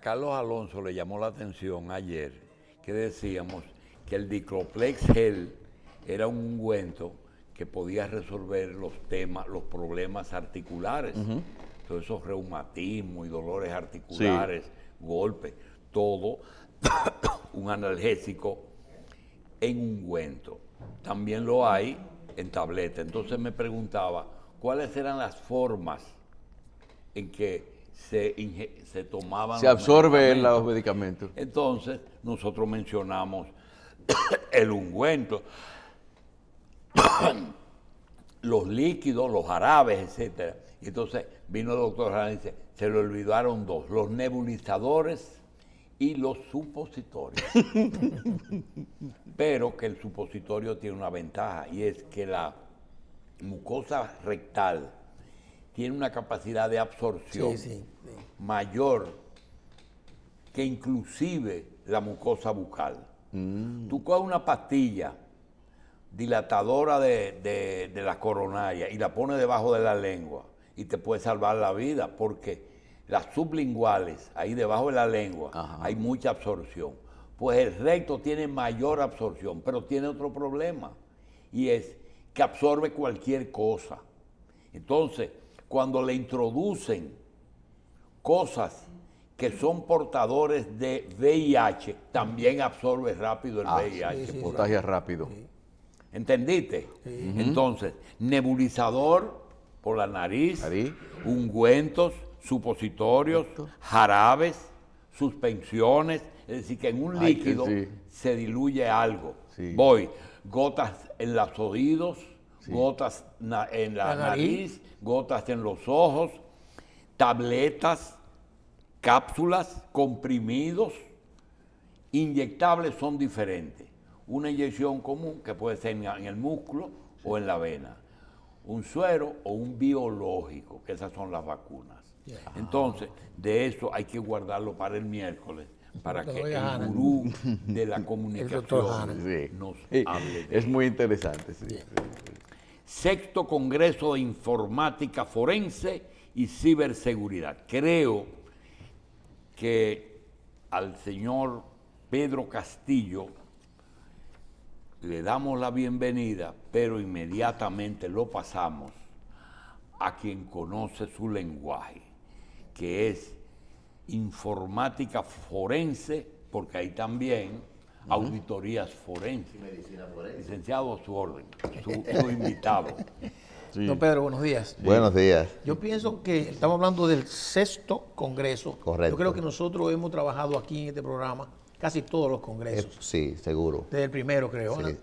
Carlos Alonso le llamó la atención ayer que decíamos que el Dicloplex Gel era un ungüento que podía resolver los temas, los problemas articulares, todos esos reumatismos y dolores articulares, golpes, todo un analgésico en ungüento. También lo hay en tableta. Entonces me preguntaba cuáles eran las formas en que se, se tomaban. Se absorben los, los medicamentos. Entonces, nosotros mencionamos el ungüento, los líquidos, los árabes etcétera. Y entonces vino el doctor Ran y dice, se le olvidaron dos, los nebulizadores y los supositorios. Pero que el supositorio tiene una ventaja y es que la mucosa rectal tiene una capacidad de absorción mayor que inclusive la mucosa bucal. Mm. Tú coges una pastilla dilatadora de, la coronaria y la pones debajo de la lengua y te puede salvar la vida porque las sublinguales, ahí debajo de la lengua, hay mucha absorción. Pues el recto tiene mayor absorción, pero tiene otro problema y es que absorbe cualquier cosa. Entonces, cuando le introducen cosas que son portadores de VIH, también absorbe rápido el VIH. Ah, se sí, rápido. ¿Entendiste? Entonces, nebulizador por la nariz, ungüentos, supositorios, jarabes, suspensiones, es decir, que en un líquido se diluye algo. Voy, gotas en los oídos, gotas en la, nariz gotas en los ojos, tabletas, cápsulas, comprimidos, inyectables son diferentes. Una inyección común que puede ser en, el músculo o en la vena. Un suero o un biológico, que esas son las vacunas. Entonces, de eso hay que guardarlo para el miércoles, para que el gurú de la comunicación nos hable. es muy interesante, sí sexto Congreso de Informática Forense y Ciberseguridad. Creo que al señor Pedro Castillo le damos la bienvenida, pero inmediatamente lo pasamos a quien conoce su lenguaje, que es informática forense, porque ahí también auditorías forenses. Medicina forense. Licenciado su orden, su, invitado. Don Pedro, buenos días. Buenos días. Yo pienso que estamos hablando del sexto congreso. Correcto. Yo creo que nosotros hemos trabajado aquí en este programa casi todos los congresos. Eh, sí, seguro. Desde el primero, creo. Sí.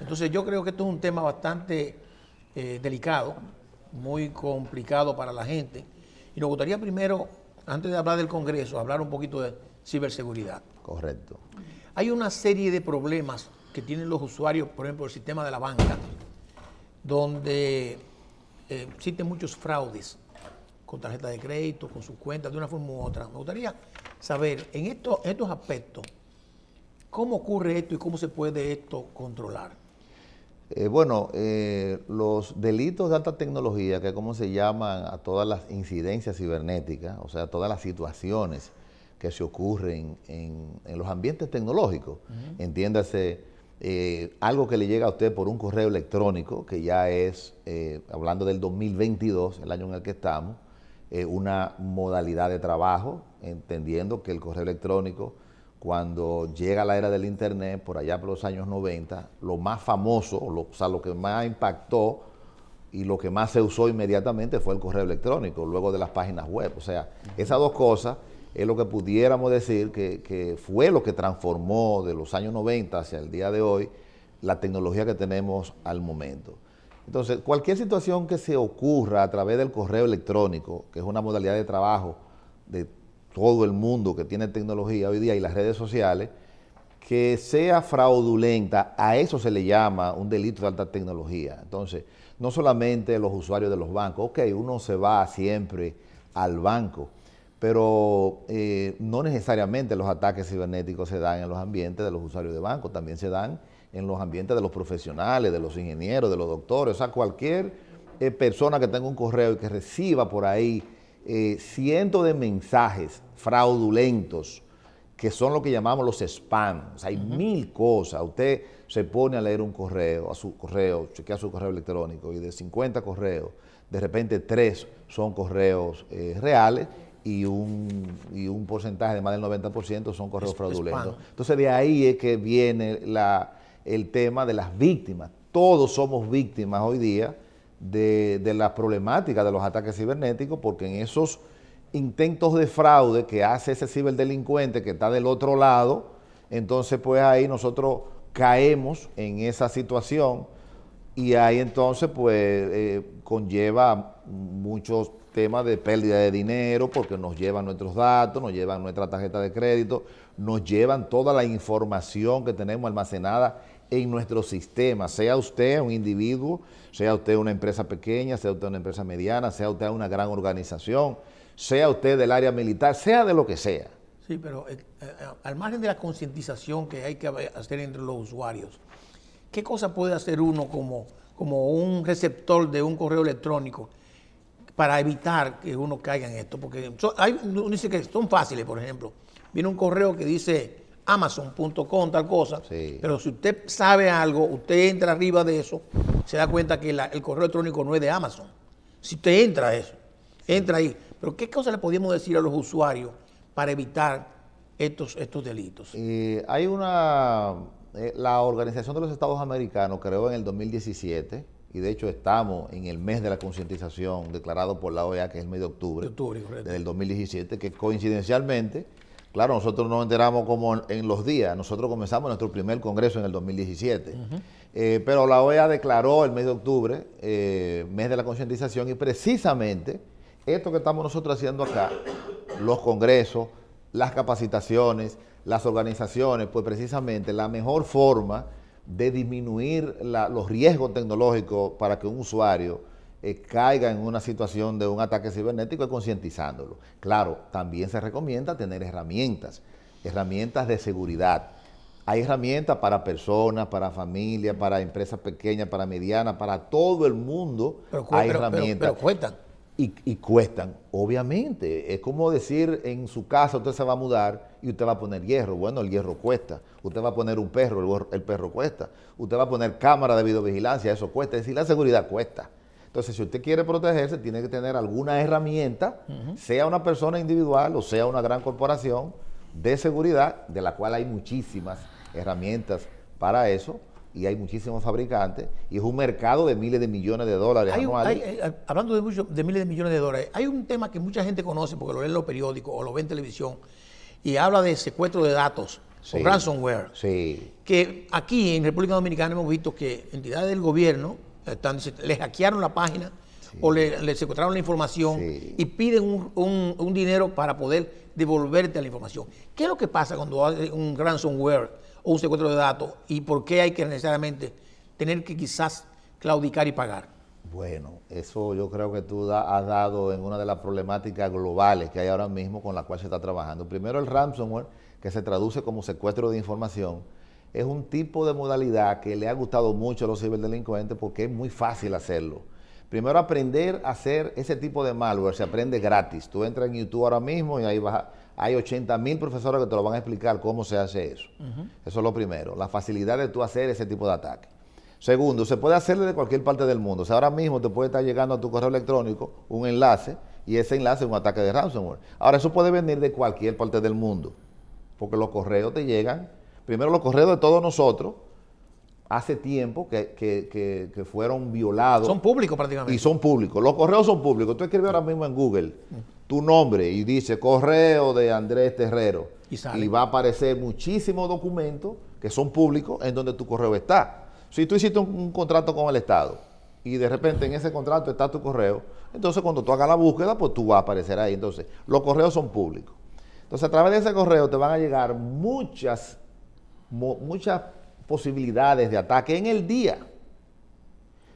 Entonces yo creo que esto es un tema bastante eh, delicado, muy complicado para la gente. Y nos gustaría primero, antes de hablar del congreso, hablar un poquito de ciberseguridad. Correcto. Hay una serie de problemas que tienen los usuarios, por ejemplo, el sistema de la banca, donde eh, existen muchos fraudes con tarjeta de crédito, con sus cuentas, de una forma u otra. Me gustaría saber, en estos, estos aspectos, ¿cómo ocurre esto y cómo se puede esto controlar? Eh, bueno, eh, los delitos de alta tecnología, que es como se llaman a todas las incidencias cibernéticas, o sea, todas las situaciones que se ocurren en, los ambientes tecnológicos. Entiéndase, eh, algo que le llega a usted por un correo electrónico, que ya es, eh, hablando del 2022, el año en el que estamos, eh, una modalidad de trabajo, entendiendo que el correo electrónico, cuando llega la era del Internet, por allá por los años 90, lo más famoso, o sea, lo que más impactó, y lo que más se usó inmediatamente fue el correo electrónico, luego de las páginas web. O sea, esas dos cosas es lo que pudiéramos decir que, fue lo que transformó de los años 90 hacia el día de hoy la tecnología que tenemos al momento. Entonces, cualquier situación que se ocurra a través del correo electrónico, que es una modalidad de trabajo de todo el mundo que tiene tecnología hoy día y las redes sociales, que sea fraudulenta, a eso se le llama un delito de alta tecnología. Entonces, no solamente los usuarios de los bancos, ok, uno se va siempre al banco, pero eh, no necesariamente los ataques cibernéticos se dan en los ambientes de los usuarios de banco, también se dan en los ambientes de los profesionales, de los ingenieros, de los doctores, o sea, cualquier eh, persona que tenga un correo y que reciba por ahí eh, cientos de mensajes fraudulentos, que son lo que llamamos los spam. O sea, hay mil cosas. Usted se pone a leer un correo, a su correo, chequea su correo electrónico y de 50 correos, de repente tres son correos reales y un, y un porcentaje de más del 90% son correos fraudulentos. Entonces de ahí es que viene la, el tema de las víctimas. Todos somos víctimas hoy día de, las problemáticas de los ataques cibernéticos porque en esos intentos de fraude que hace ese ciberdelincuente que está del otro lado, entonces pues ahí nosotros caemos en esa situación y ahí entonces pues eh, conlleva muchos tema de pérdida de dinero, porque nos llevan nuestros datos, nos llevan nuestra tarjeta de crédito, nos llevan toda la información que tenemos almacenada en nuestro sistema, sea usted un individuo, sea usted una empresa pequeña, sea usted una empresa mediana, sea usted una gran organización, sea usted del área militar, sea de lo que sea. Sí, pero eh, eh, al margen de la concientización que hay que hacer entre los usuarios, ¿qué cosa puede hacer uno como, como un receptor de un correo electrónico para evitar que uno caiga en esto, porque hay, uno dice que son fáciles, por ejemplo. Viene un correo que dice amazon.com, tal cosa, pero si usted sabe algo, usted entra arriba de eso, se da cuenta que el correo electrónico no es de Amazon. Si usted entra a eso, entra ahí. Pero ¿qué cosa le podemos decir a los usuarios para evitar estos, estos delitos? hay una, eh, la Organización de los Estados Americanos creó en el 2017 y de hecho estamos en el mes de la concientización declarado por la OEA, que es el mes de octubre, del 2017, que coincidencialmente, claro, nosotros nos enteramos como en los días, nosotros comenzamos nuestro primer congreso en el 2017, eh, pero la OEA declaró el mes de octubre, eh, mes de la concientización, y precisamente esto que estamos nosotros haciendo acá, los congresos, las capacitaciones, las organizaciones, pues precisamente la mejor forma de disminuir los riesgos tecnológicos para que un usuario eh, caiga en una situación de un ataque cibernético y concientizándolo. Claro, también se recomienda tener herramientas, herramientas de seguridad. Hay herramientas para personas, para familias, para empresas pequeñas, para medianas, para todo el mundo. Pero, hay herramientas. Pero, cuentan. Y, y, cuestan, obviamente. Es como decir, en su casa usted se va a mudar y usted va a poner hierro. Bueno, el hierro cuesta. Usted va a poner un perro, el, perro cuesta. Usted va a poner cámara de videovigilancia, eso cuesta. Es decir, la seguridad cuesta. Entonces, si usted quiere protegerse, tiene que tener alguna herramienta, sea una persona individual o sea una gran corporación de seguridad, de la cual hay muchísimas herramientas para eso, y hay muchísimos fabricantes y es un mercado de miles de millones de dólares hablando de, de miles de millones de dólares, hay un tema que mucha gente conoce porque lo lee en los periódicos o lo ve en televisión, y habla de secuestro de datos o ransomware. Que aquí en República Dominicana hemos visto que entidades del gobierno están, le hackearon la página o le, secuestraron la información y piden un, un, dinero para poder devolverte la información. ¿Qué es lo que pasa cuando hay un ransomware o un secuestro de datos y por qué hay que necesariamente tener que quizás claudicar y pagar? Bueno, eso yo creo que tú has dado en una de las problemáticas globales que hay ahora mismo con la cual se está trabajando. Primero el ransomware, que se traduce como secuestro de información, es un tipo de modalidad que le ha gustado mucho a los ciberdelincuentes porque es muy fácil hacerlo. Primero aprender a hacer ese tipo de malware, se aprende gratis. Tú entras en YouTube ahora mismo y ahí hay 80 mil profesores que te lo van a explicar cómo se hace eso. Eso es lo primero, la facilidad de tú hacer ese tipo de ataque. Segundo, se puede hacerle de cualquier parte del mundo. O sea, ahora mismo te puede estar llegando a tu correo electrónico un enlace y ese enlace es un ataque de ransomware. Ahora, eso puede venir de cualquier parte del mundo, porque los correos te llegan, primero los correos de todos nosotros, hace tiempo que, fueron violados. Son públicos prácticamente. Y son públicos. Los correos son públicos. Tú escribes ahora mismo en Google tu nombre y dice correo de Andrés Terrero. Y, y va a aparecer muchísimos documentos que son públicos en donde tu correo está. Si tú hiciste un, contrato con el Estado y de repente en ese contrato está tu correo, entonces cuando tú hagas la búsqueda, pues tú vas a aparecer ahí. Entonces, los correos son públicos. Entonces, a través de ese correo te van a llegar muchas, muchas posibilidades de ataque en el día.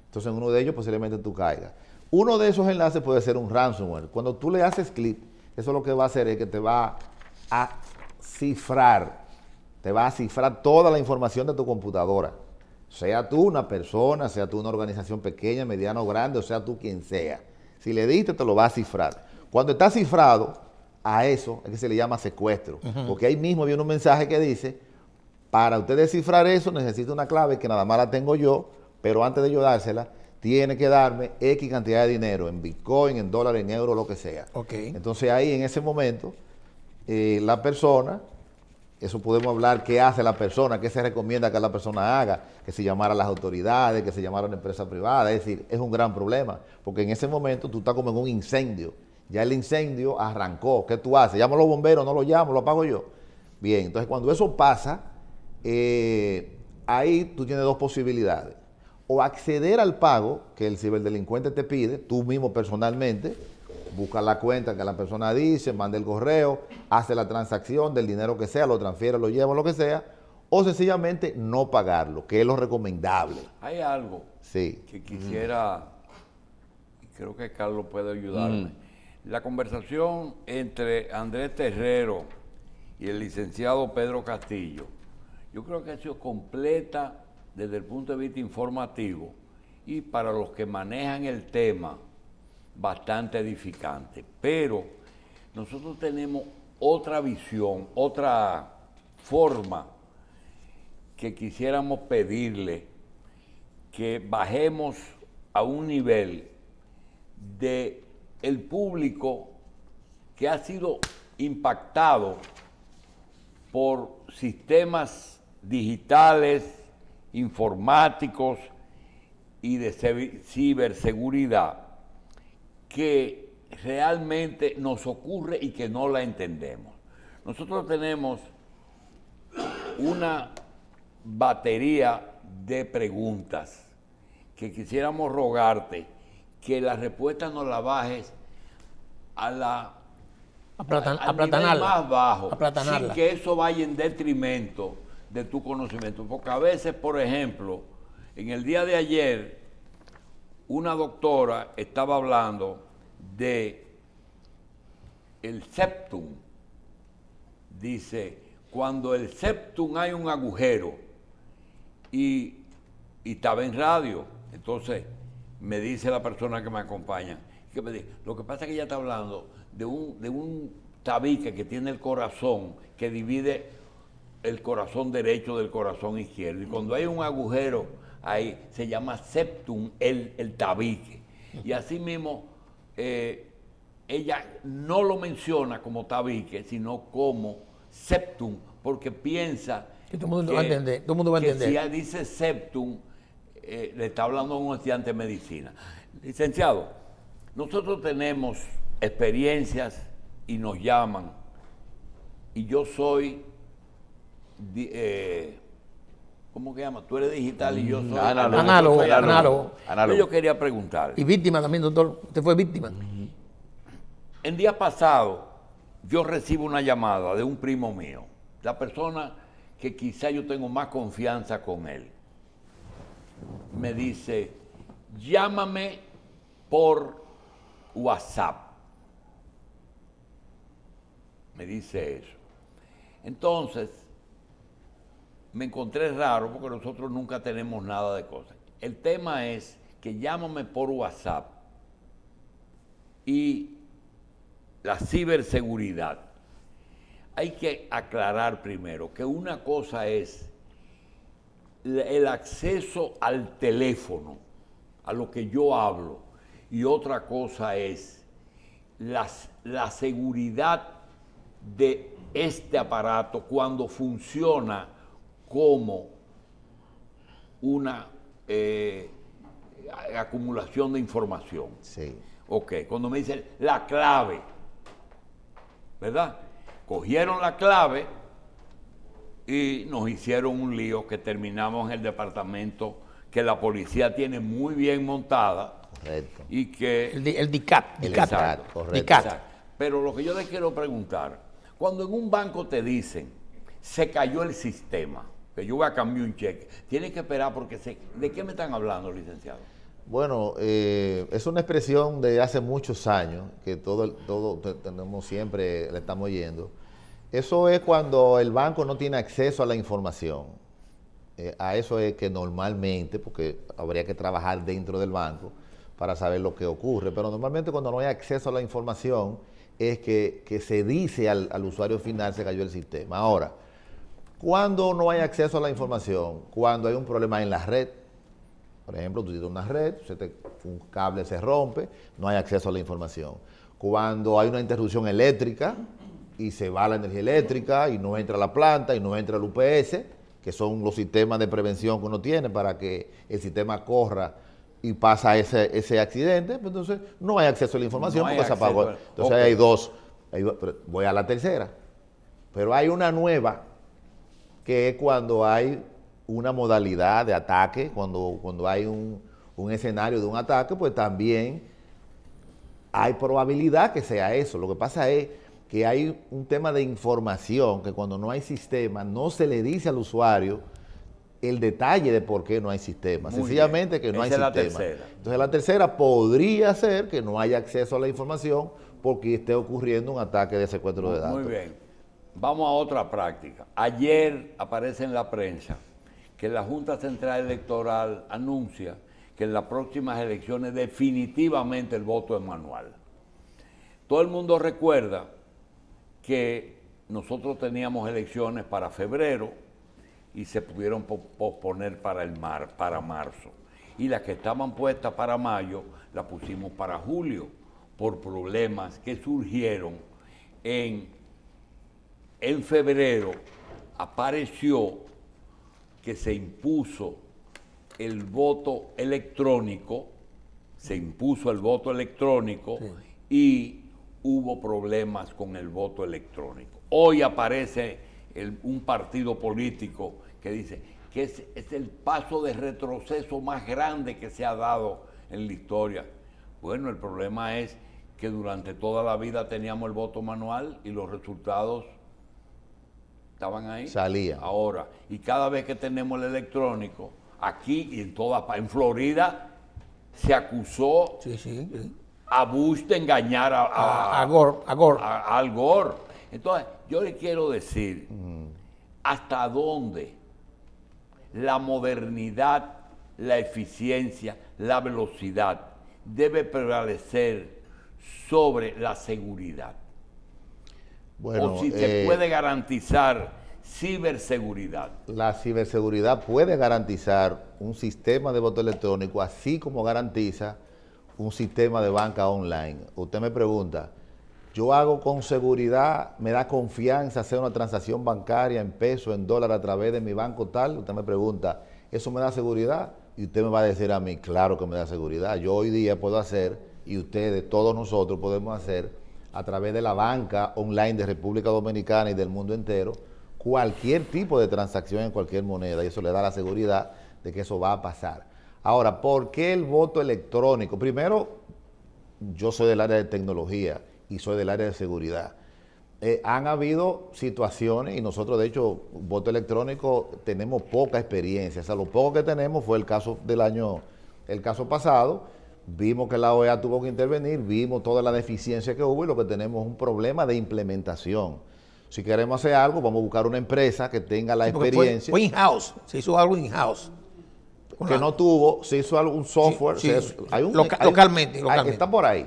Entonces, en uno de ellos posiblemente tú caigas. Uno de esos enlaces puede ser un ransomware. Cuando tú le haces clic, eso lo que va a hacer es que te va a cifrar, te va a cifrar toda la información de tu computadora. Sea tú una persona, sea tú una organización pequeña, mediana o grande, o sea tú quien sea. Si le diste, te lo va a cifrar. Cuando está cifrado, a eso es que se le llama secuestro. Porque ahí mismo viene un mensaje que dice, para usted descifrar eso necesita una clave que nada más la tengo yo, pero antes de yo dársela, tiene que darme X cantidad de dinero, en Bitcoin, en dólar, en euro, lo que sea. Entonces ahí en ese momento, eh, la persona eso podemos hablar qué hace la persona, qué se recomienda que la persona haga, que se llamara a las autoridades, que se llamara a una empresa privada. Es decir, es un gran problema, porque en ese momento tú estás como en un incendio. Ya el incendio arrancó. ¿Qué tú haces? ¿Llamo a los bomberos? ¿No los llamo? ¿Lo apago yo? Bien, entonces cuando eso pasa, eh, ahí tú tienes dos posibilidades. O acceder al pago que el ciberdelincuente te pide, tú mismo personalmente, busca la cuenta que la persona dice, manda el correo, hace la transacción del dinero que sea, lo transfiere, lo lleva, lo que sea, o sencillamente no pagarlo, que es lo recomendable. Hay algo sí. que quisiera, creo que Carlos puede ayudarme. Mm. La conversación entre Andrés Terrero y el licenciado Pedro Castillo, yo creo que ha sido completa desde el punto de vista informativo y para los que manejan el tema bastante edificante. Pero nosotros tenemos otra visión, otra forma que quisiéramos pedirle que bajemos a un nivel de el público que ha sido impactado por sistemas digitales, informáticos y de ciberseguridad que realmente nos ocurre y que no la entendemos. Nosotros tenemos una batería de preguntas que quisiéramos rogarte que la respuesta nos la bajes a la al más bajo, sin que eso vaya en detrimento de tu conocimiento. Porque a veces, por ejemplo, en el día de ayer una doctora estaba hablando de el septum. Dice, cuando el septum hay un agujero y, estaba en radio, entonces me dice la persona que me acompaña, que me dice, lo que pasa es que ella está hablando de de un tabique que tiene el corazón, que divide el corazón derecho del corazón izquierdo. Y cuando hay un agujero ahí se llama septum, el, el tabique. Y así mismo, eh, ella no lo menciona como tabique, sino como septum, porque piensa que todo el mundo va a entender. Todo Si ella dice septum, eh, le está hablando a un estudiante de medicina. Licenciado, nosotros tenemos experiencias y nos llaman, y yo soy eh, ¿Cómo que llama? Tú eres digital y yo soy análogo. Análogo, análogo. Yo quería preguntar. Y víctima también, doctor. Usted fue víctima. El día pasado yo recibo una llamada de un primo mío, la persona que quizá yo tengo más confianza con él. Me dice, llámame por WhatsApp. Me dice eso. Entonces, me encontré raro porque nosotros nunca tenemos nada de cosas. El tema es que llámame por WhatsApp y la ciberseguridad. Hay que aclarar primero que una cosa es el acceso al teléfono, a lo que yo hablo, y otra cosa es la seguridad de este aparato cuando funciona como una eh, acumulación de información. Sí. Ok, cuando me dicen la clave, ¿verdad? Cogieron la clave y nos hicieron un lío que terminamos en el departamento que la policía tiene muy bien montada. Correcto. Y que... El, DICAT correcto. Pero lo que yo les quiero preguntar, cuando en un banco te dicen, se cayó el sistema, que yo voy a cambiar un cheque. Tiene que esperar porque sé. ¿De qué me están hablando, licenciado? Bueno, eh, es una expresión de hace muchos años que todo, tenemos siempre, le estamos oyendo. Eso es cuando el banco no tiene acceso a la información. Eh, a eso es que normalmente, porque habría que trabajar dentro del banco para saber lo que ocurre, pero normalmente cuando no hay acceso a la información es que, se dice al usuario final se cayó el sistema. Ahora, cuando no hay acceso a la información, cuando hay un problema en la red, por ejemplo, tú tienes una red, un cable se rompe, no hay acceso a la información. Cuando hay una interrupción eléctrica y se va la energía eléctrica y no entra la planta y no entra el UPS, que son los sistemas de prevención que uno tiene para que el sistema corra y pasa ese, accidente, pues entonces no hay acceso a la información porque se apagó. Entonces hay dos, voy a la tercera, pero hay una nueva que cuando hay una modalidad de ataque, cuando, cuando hay un, un escenario de un ataque, pues también hay probabilidad que sea eso. Lo que pasa es que hay un tema de información que cuando no hay sistema no se le dice al usuario el detalle de por qué no hay sistema. Sencillamente que no hay sistema. La tercera. Entonces la tercera podría ser que no haya acceso a la información porque esté ocurriendo un ataque de secuestro de datos. Muy bien. Vamos a otra práctica. Ayer aparece en la prensa que la Junta Central Electoral anuncia que en las próximas elecciones definitivamente el voto es manual. Todo el mundo recuerda que nosotros teníamos elecciones para febrero y se pudieron posponer para el mar, para marzo. Y las que estaban puestas para mayo las pusimos para julio por problemas que surgieron en en febrero apareció que se impuso el voto electrónico, se impuso el voto electrónico y hubo problemas con el voto electrónico. Hoy aparece un partido político que dice que es el paso de retroceso más grande que se ha dado en la historia. Bueno, el problema es que durante toda la vida teníamos el voto manual y los resultados estaban ahí. Ahora, y cada vez que tenemos el electrónico, aquí y en toda en Florida, se acusó a Bush de engañar a, a, al Gore. Entonces, yo le quiero decir, mm. ¿hasta dónde la modernidad, la eficiencia, la velocidad debe prevalecer sobre la seguridad? o si se eh, puede garantizar ciberseguridad. La ciberseguridad puede garantizar un sistema de voto electrónico, así como garantiza un sistema de banca online. Usted me pregunta, yo hago con seguridad, me da confianza hacer una transacción bancaria en peso, en dólar a través de mi banco tal. Usted me pregunta, ¿eso me da seguridad? Y usted me va a decir a mí, claro que me da seguridad. Yo hoy día puedo hacer, y ustedes, todos nosotros podemos hacer a través de la banca online de República Dominicana y del mundo entero cualquier tipo de transacción en cualquier moneda y eso le da la seguridad de que eso va a pasar. Ahora, ¿por qué el voto electrónico? Primero, yo soy del área de tecnología y soy del área de seguridad. Eh, han habido situaciones, y nosotros de hecho, voto electrónico, tenemos poca experiencia. O sea, lo poco que tenemos fue el caso del año, el caso pasado, Vimos que la OEA tuvo que intervenir, vimos toda la deficiencia que hubo y lo que tenemos es un problema de implementación. Si queremos hacer algo, vamos a buscar una empresa que tenga la experiencia. Fue, in-house, se hizo algo in-house. Que no tuvo, se hizo algún software. localmente, localmente. está por ahí.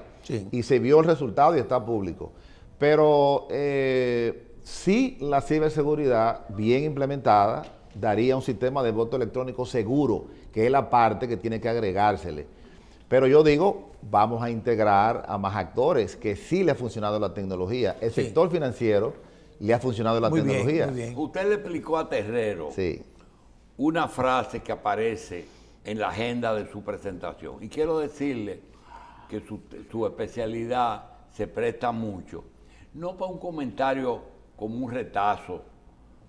Y se vio el resultado y está público. Pero eh, sí, la ciberseguridad bien implementada daría un sistema de voto electrónico seguro, que es la parte que tiene que agregársele pero yo digo, vamos a integrar a más actores que sí le ha funcionado la tecnología. El sector financiero le ha funcionado la tecnología. Usted le explicó a Terrero una frase que aparece en la agenda de su presentación. Y quiero decirle que su, especialidad se presta mucho, no para un comentario como un retazo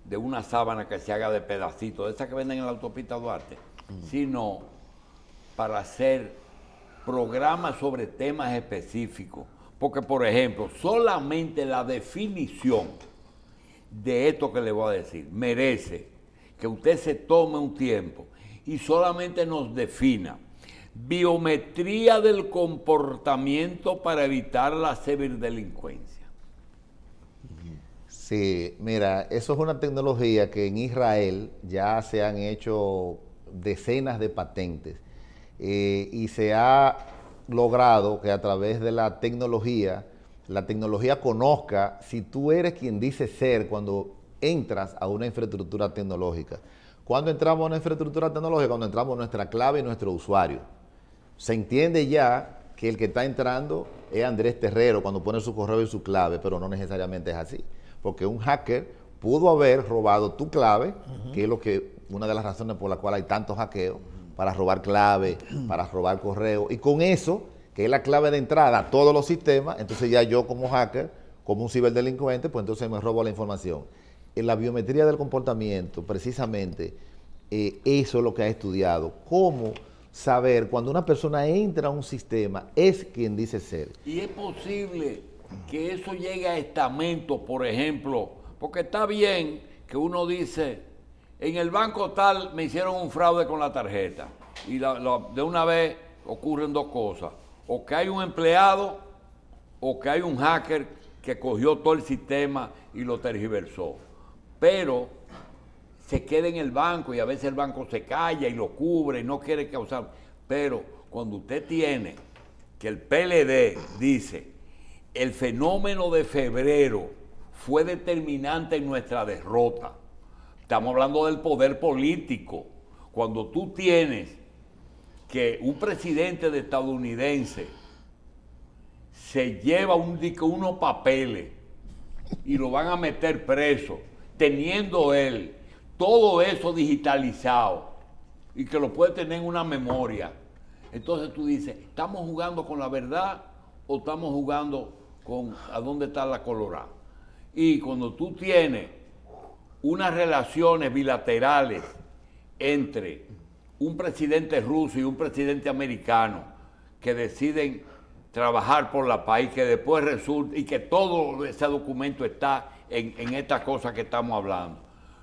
de una sábana que se haga de pedacito, de esas que venden en la autopista Duarte, sino para hacer programa sobre temas específicos. Porque, por ejemplo, solamente la definición de esto que le voy a decir merece que usted se tome un tiempo y solamente nos defina biometría del comportamiento para evitar la ciberdelincuencia. Sí, mira, eso es una tecnología que en Israel ya se han hecho decenas de patentes eh, y se ha logrado que a través de la tecnología, la tecnología conozca si tú eres quien dice ser cuando entras a una infraestructura tecnológica. Cuando entramos a una infraestructura tecnológica, cuando entramos nuestra clave y nuestro usuario. Se entiende ya que el que está entrando es Andrés Terrero cuando pone su correo y su clave, pero no necesariamente es así. Porque un hacker pudo haber robado tu clave, que es lo que una de las razones por la cual hay tantos hackeos para robar clave, para robar correo. Y con eso, que es la clave de entrada a todos los sistemas, entonces ya yo como hacker, como un ciberdelincuente, pues entonces me robo la información. En la biometría del comportamiento, precisamente, eh, eso es lo que ha estudiado. Cómo saber cuando una persona entra a un sistema es quien dice ser. Y es posible que eso llegue a estamentos, por ejemplo, porque está bien que uno dice, en el banco tal me hicieron un fraude con la tarjeta. Y de una vez ocurren dos cosas. O que hay un empleado o que hay un hacker que cogió todo el sistema y lo tergiversó. Pero se queda en el banco y a veces el banco se calla y lo cubre y no quiere causar. Pero cuando usted tiene que el PLD dice, el fenómeno de febrero fue determinante en nuestra derrota Estamos hablando del poder político. Cuando tú tienes que un presidente de estadounidense se lleva un, unos papeles y lo van a meter preso, teniendo él todo eso digitalizado y que lo puede tener en una memoria. Entonces tú dices, ¿estamos jugando con la verdad o estamos jugando con a dónde está la colorada? Y cuando tú tienes unas relaciones bilaterales entre un presidente ruso y un presidente americano que deciden trabajar por la país y que después resulta, y que todo ese documento está en, en esta cosa que estamos hablando.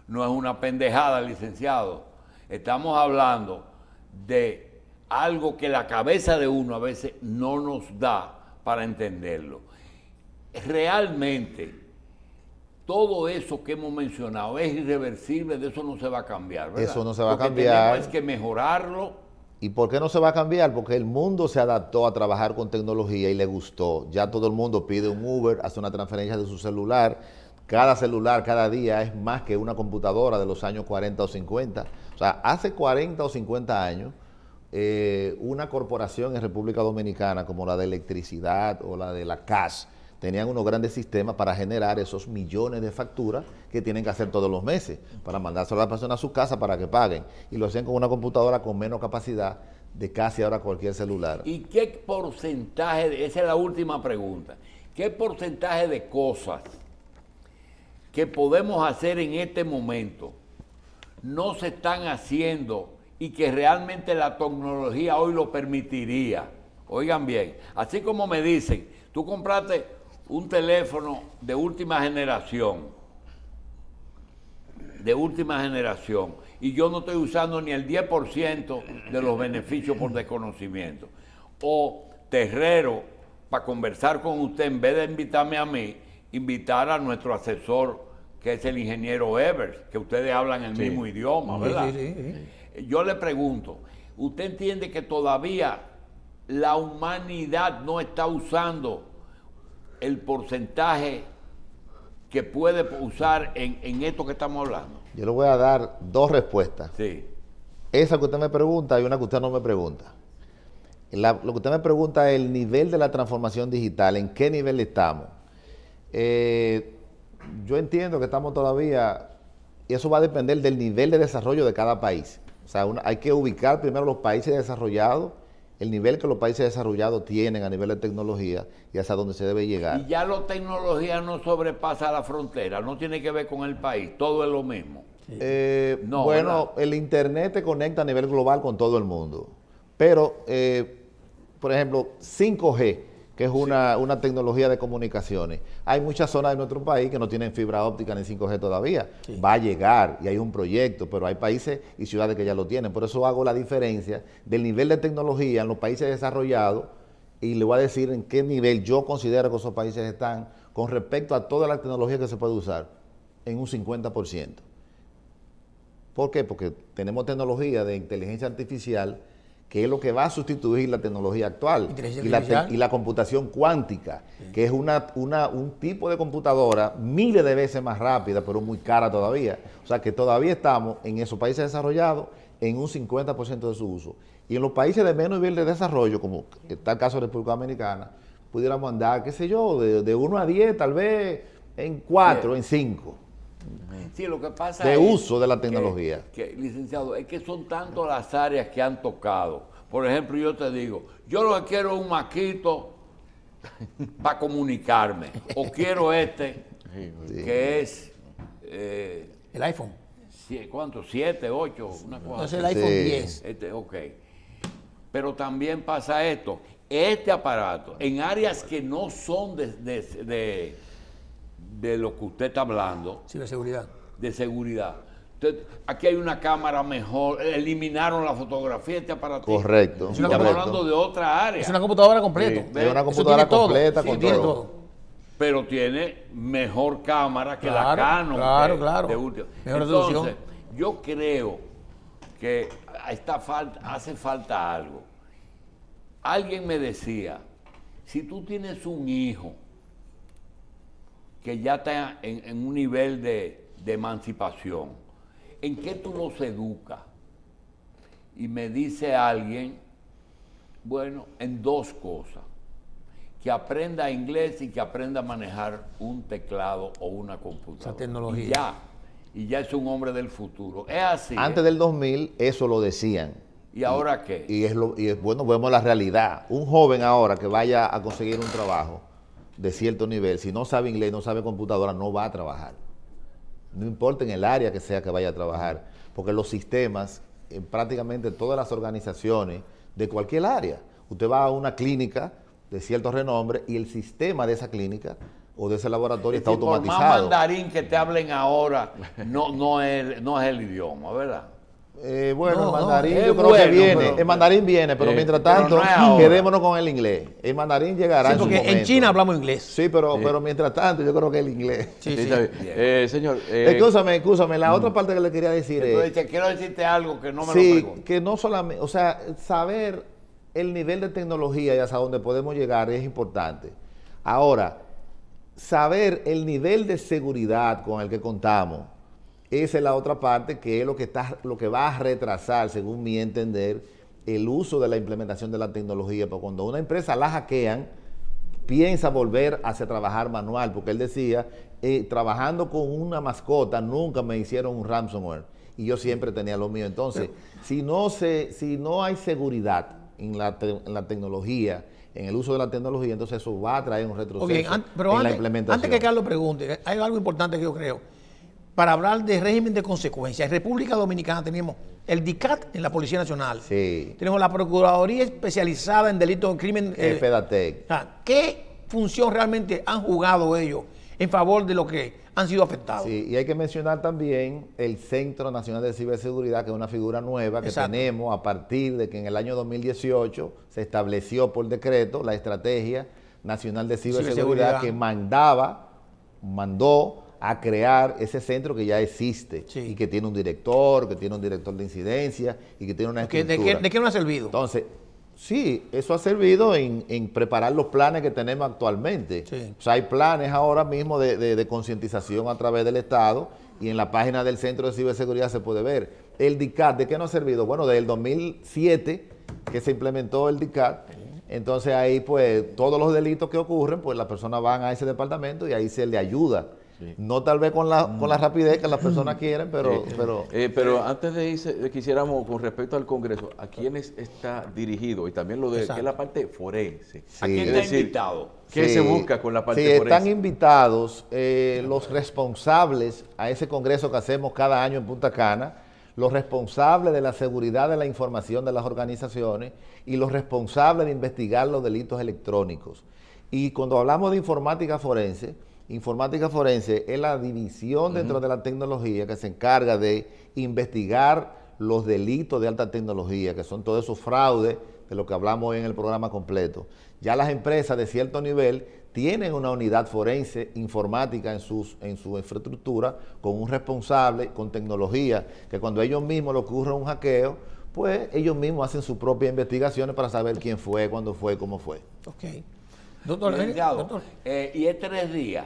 No es una pendejada, licenciado. Estamos hablando de algo que la cabeza de uno a veces no nos da para entenderlo. Realmente todo eso que hemos mencionado es irreversible, de eso no se va a cambiar. Eso no se va a cambiar. Que es que mejorarlo. ¿Y por qué no se va a cambiar? Porque el mundo se adaptó a trabajar con tecnología y le gustó. Ya todo el mundo pide un Uber, hace una transferencia de su celular. Cada celular, cada día es más que una computadora de los años 40 o 50. O sea, hace 40 o 50 años, eh, una corporación en República Dominicana como la de electricidad o la de la CAS, tenían unos grandes sistemas para generar esos millones de facturas que tienen que hacer todos los meses, para mandárselo a la persona a su casa para que paguen. Y lo hacían con una computadora con menos capacidad de casi ahora cualquier celular. ¿Y qué porcentaje, esa es la última pregunta, qué porcentaje de cosas que podemos hacer en este momento no se están haciendo y que realmente la tecnología hoy lo permitiría? Oigan bien, así como me dicen, tú compraste un teléfono de última generación, de última generación, y yo no estoy usando ni el 10% de los beneficios por desconocimiento, o terrero para conversar con usted, en vez de invitarme a mí, invitar a nuestro asesor, que es el ingeniero Evers, que ustedes hablan el mismo idioma, ¿verdad? Eh, yo le pregunto, ¿usted entiende que todavía la humanidad no está usando el porcentaje que puede usar en, esto que estamos hablando? Yo le voy a dar dos respuestas. Sí. Esa que usted me pregunta y una que usted no me pregunta. lo que usted me pregunta es el nivel de la transformación digital, en qué nivel estamos. Eh, yo entiendo que estamos todavía, y eso va a depender del nivel de desarrollo de cada país. O sea, hay que ubicar primero los países desarrollados el nivel que los países desarrollados tienen a nivel de tecnología y hasta donde se debe llegar. Y ya la tecnología no sobrepasa la frontera, no tiene que ver con el país, todo es lo mismo. Eh, bueno, el Internet te conecta a nivel global con todo el mundo, pero, eh, por ejemplo, 5G que es una, tecnología de comunicaciones. Hay muchas zonas de nuestro país que no tienen fibra óptica ni 5G todavía. Va a llegar y hay un proyecto, pero hay países y ciudades que ya lo tienen. Por eso hago la diferencia del nivel de tecnología en los países desarrollados y le voy a decir en qué nivel yo considero que esos países están con respecto a toda la tecnología que se puede usar en un 50%. ¿Por qué? Porque tenemos tecnología de inteligencia artificial que es lo que va a sustituir la tecnología actual y la, computación cuántica, que es una, un tipo de computadora miles de veces más rápida, pero muy cara todavía. O sea que todavía estamos en esos países desarrollados en un 50% de su uso. Y en los países de menos nivel de desarrollo, como está el caso de República Dominicana, pudiéramos andar, qué sé yo, de, 1 a 10, tal vez en 4, en 5. Sí, lo que pasa de uso de la tecnología. Que, licenciado, es que son tantas las áreas que han tocado. Por ejemplo, yo te digo, yo lo que quiero es un maquito para comunicarme. O quiero este, que es... Eh, el iPhone. ¿Cuánto? ¿Siete, ocho? Una el iPhone 10. Este, ok. Pero también pasa esto. Este aparato, en áreas que no son de de lo que usted está hablando. Sí, De seguridad. Entonces, aquí hay una cámara mejor, eliminaron la fotografía de este aparato. Correcto. Estamos hablando de otra área. Es una computadora completa. es una computadora completa todo. Pero tiene mejor cámara que la Canon. Claro, claro. De Mejor Entonces, yo creo que hace falta algo. Alguien me decía, si tú tienes un hijo que ya está en, un nivel de, emancipación, ¿en qué tú los educas? Y me dice alguien, bueno, en dos cosas, que aprenda inglés y que aprenda a manejar un teclado o una computadora. Esa tecnología. Y ya, y ya es un hombre del futuro. Es así. ¿eh? Antes del 2000 eso lo decían. ¿Y ahora qué? Y es, lo, y es bueno, vemos la realidad. Un joven ahora que vaya a conseguir un trabajo de cierto nivel, si no sabe inglés, no sabe computadora, no va a trabajar. No importa en el área que sea que vaya a trabajar, porque los sistemas, en prácticamente todas las organizaciones de cualquier área, usted va a una clínica de cierto renombre y el sistema de esa clínica o de ese laboratorio está automatizado. mandarín que te hablen ahora no, no, no es el idioma, ¿verdad? Eh, bueno, el mandarín yo creo que viene. Pero, el mandarín viene, pero mientras tanto, quedémonos con el inglés. El mandarín llegará. en en, China hablamos inglés. Sí, pero, pero mientras tanto, yo creo que el inglés. Sí, sí. Eh, señor. Eh, escúchame, escúchame. La mm. otra parte que le quería decir es. quiero decirte algo que no me sí, lo Sí, que no solamente. O sea, saber el nivel de tecnología y hasta dónde podemos llegar es importante. Ahora, saber el nivel de seguridad con el que contamos esa es la otra parte que es lo que, está, lo que va a retrasar, según mi entender, el uso de la implementación de la tecnología. Porque cuando una empresa la hackean, piensa volver hacia trabajar manual, porque él decía, eh, trabajando con una mascota nunca me hicieron un ransomware y yo siempre tenía lo mío. Entonces, si, no se, si no hay seguridad en la, tecnología, en el uso de la tecnología, entonces eso va a traer un retroceso en la implementación. Antes que Carlos pregunte, hay algo importante que yo creo para hablar de régimen de consecuencias. En República Dominicana tenemos el DICAT en la Policía Nacional. Sí. Tenemos la Procuraduría Especializada en Delitos de Crimen. El eh, FEDATEC. ¿Qué función realmente han jugado ellos en favor de lo que han sido afectados? Sí, y hay que mencionar también el Centro Nacional de Ciberseguridad, que es una figura nueva que tenemos a partir de que en el año 2018 se estableció por decreto la Estrategia Nacional de ciberseguridad. que mandaba, mandó a crear ese centro que ya existe y que tiene un director, que tiene un director de incidencia y que tiene una estructura. ¿De qué, de no ha servido? Entonces, sí, eso ha servido en, preparar los planes que tenemos actualmente. O sea, hay planes ahora mismo de, concientización a través del Estado y en la página del Centro de Ciberseguridad se puede ver. El DICAT, ¿de qué no ha servido? Bueno, desde el 2007 que se implementó el DICAT, entonces ahí pues todos los delitos que ocurren, pues las personas van a ese departamento y ahí se le ayuda no tal vez con la, mm. rapidez que las personas mm. quieren, pero... Eh, pero, eh, pero antes de irse, eh, quisiéramos, con respecto al Congreso, ¿a quiénes está dirigido? Y también lo de la parte forense. ¿A quién está invitado? ¿Qué se busca con la parte forense? Están invitados los responsables a ese Congreso que hacemos cada año en Punta Cana, los responsables de la seguridad de la información de las organizaciones y los responsables de investigar los delitos electrónicos. Y cuando hablamos de informática forense Informática forense es la división dentro de la tecnología que se encarga de investigar los delitos de alta tecnología, que son todos esos fraudes de lo que hablamos hoy en el programa completo. Ya las empresas de cierto nivel tienen una unidad forense informática en, sus, en su infraestructura con un responsable, con tecnología, que cuando ellos mismos le ocurre un hackeo, pues ellos mismos hacen sus propias investigaciones para saber quién fue, cuándo fue, cómo fue. Okay. Doctor, eh, eh, y es tres días.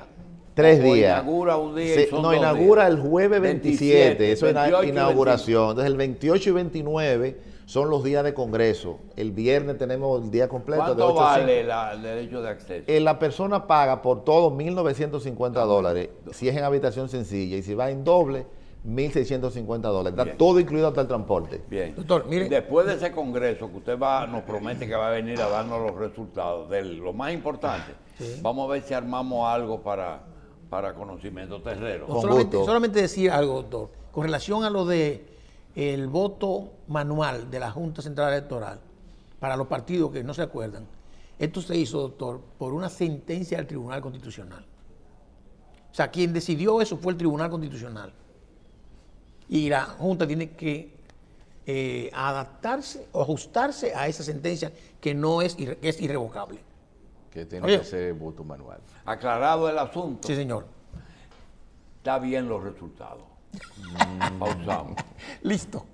Tres días. Inaugura un día. no, inaugura el jueves 27, eso es la inauguración. Entonces el 28 y 29 son los días de congreso. El viernes tenemos el día completo. ¿Cuánto vale la, el derecho de acceso? Eh, la persona paga por todo 1.950 ah, dólares, si es en habitación sencilla, y si va en doble, 1.650 dólares. todo incluido hasta el transporte. Bien. Doctor, mire. Después de ese congreso que usted va, nos promete que va a venir a darnos los resultados de lo más importante, vamos a ver si armamos algo para, para conocimiento terrero solamente, solamente, decir algo, doctor, con relación a lo de el voto manual de la Junta Central Electoral para los partidos que no se acuerdan. Esto se hizo, doctor, por una sentencia del Tribunal Constitucional. O sea, quien decidió eso fue el Tribunal Constitucional y la Junta tiene que eh, adaptarse o ajustarse a esa sentencia que no es, irrevocable. Que tiene que ser voto manual. Aclarado el asunto. Sí, señor. Está bien los resultados. Pausamos. Listo.